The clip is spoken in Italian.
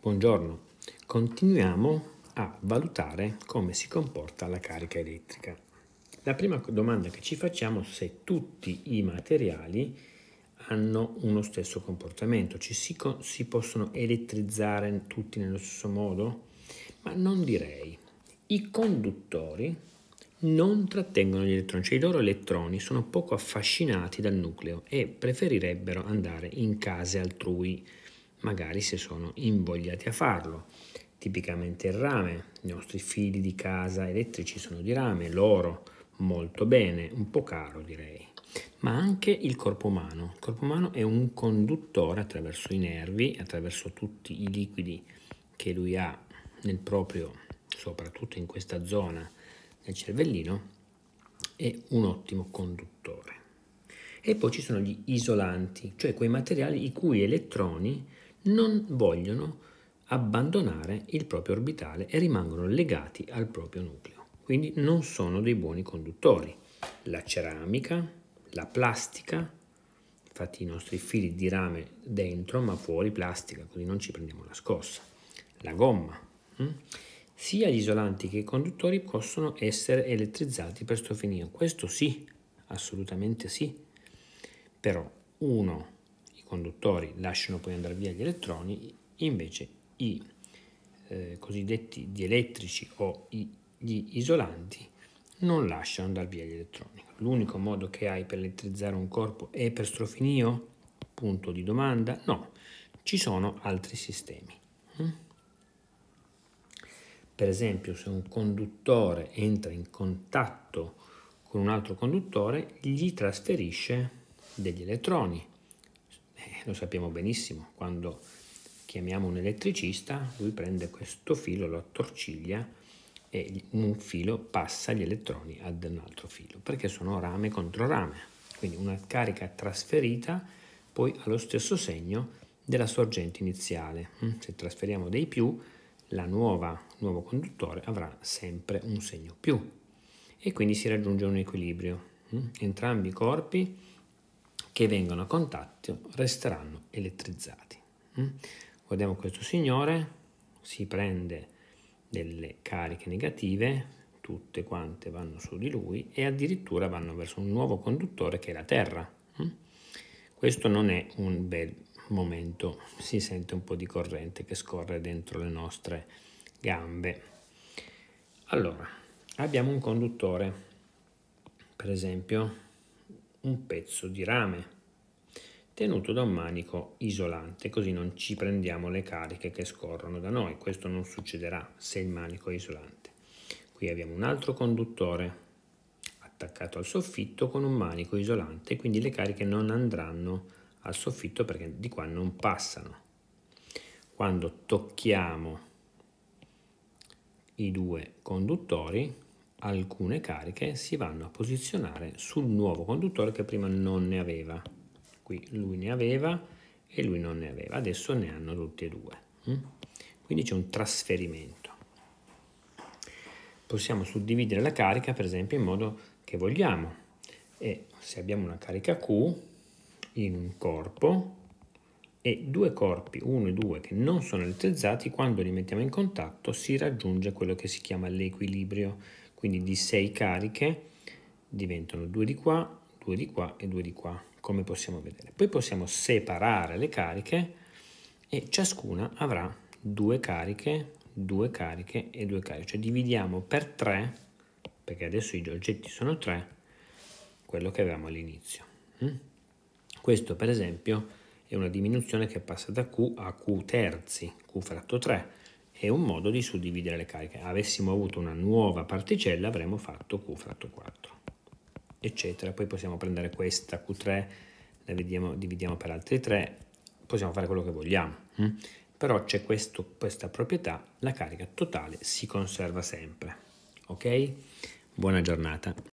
Buongiorno, continuiamo a valutare come si comporta la carica elettrica. La prima domanda che ci facciamo è se tutti i materiali hanno uno stesso comportamento, ci si, si possono elettrizzare tutti nello stesso modo? Ma non direi. I conduttori non trattengono gli elettroni, cioè i loro elettroni sono poco affascinati dal nucleo e preferirebbero andare in case altrui magari se sono invogliati a farlo. Tipicamente il rame, i nostri fili di casa elettrici sono di rame, l'oro molto bene, un po' caro direi. Ma anche il corpo umano. Il corpo umano è un conduttore attraverso i nervi, attraverso tutti i liquidi che lui ha nel proprio, soprattutto in questa zona del cervellino, è un ottimo conduttore. E poi ci sono gli isolanti, cioè quei materiali i cui elettroni non vogliono abbandonare il proprio orbitale e rimangono legati al proprio nucleo. Quindi non sono dei buoni conduttori. La ceramica, la plastica, infatti i nostri fili di rame dentro ma fuori plastica, così non ci prendiamo la scossa. La gomma. Mm? Sia gli isolanti che i conduttori possono essere elettrizzati per stofinio. Questo sì, assolutamente sì. Però uno conduttori lasciano poi andare via gli elettroni, invece i eh, cosiddetti dielettrici o i, gli isolanti non lasciano andare via gli elettroni. L'unico modo che hai per elettrizzare un corpo è per strofinio? Punto di domanda? No, ci sono altri sistemi. Hm? Per esempio, se un conduttore entra in contatto con un altro conduttore, gli trasferisce degli elettroni lo sappiamo benissimo, quando chiamiamo un elettricista, lui prende questo filo, lo attorciglia e un filo passa gli elettroni ad un altro filo, perché sono rame contro rame. Quindi una carica trasferita poi ha lo stesso segno della sorgente iniziale. Mm? Se trasferiamo dei più, la nuova, il nuovo conduttore avrà sempre un segno più e quindi si raggiunge un equilibrio. Mm? Entrambi i corpi che vengono a contatto resteranno elettrizzati. Mm? Guardiamo questo signore, si prende delle cariche negative, tutte quante vanno su di lui e addirittura vanno verso un nuovo conduttore che è la Terra. Mm? Questo non è un bel momento, si sente un po' di corrente che scorre dentro le nostre gambe. Allora, abbiamo un conduttore, per esempio un pezzo di rame tenuto da un manico isolante, così non ci prendiamo le cariche che scorrono da noi. Questo non succederà se il manico è isolante. Qui abbiamo un altro conduttore attaccato al soffitto con un manico isolante, quindi le cariche non andranno al soffitto perché di qua non passano. Quando tocchiamo i due conduttori alcune cariche si vanno a posizionare sul nuovo conduttore che prima non ne aveva. Qui lui ne aveva e lui non ne aveva, adesso ne hanno tutti e due. Mm? Quindi c'è un trasferimento. Possiamo suddividere la carica per esempio in modo che vogliamo e se abbiamo una carica Q in un corpo e due corpi, uno e due, che non sono elettrizzati, quando li mettiamo in contatto si raggiunge quello che si chiama l'equilibrio, quindi di 6 cariche diventano 2 di qua, 2 di qua e 2 di qua, come possiamo vedere. Poi possiamo separare le cariche e ciascuna avrà 2 cariche, 2 cariche e 2 cariche, cioè dividiamo per 3, perché adesso i oggetti sono 3, quello che avevamo all'inizio. Mm? Questo per esempio è una diminuzione che passa da Q a Q terzi, Q fratto 3, è un modo di suddividere le cariche. Avessimo avuto una nuova particella avremmo fatto Q fratto 4, eccetera. Poi possiamo prendere questa Q3, la vediamo, dividiamo per altri 3, possiamo fare quello che vogliamo. Hm? Però c'è questa proprietà, la carica totale si conserva sempre. Ok? Buona giornata.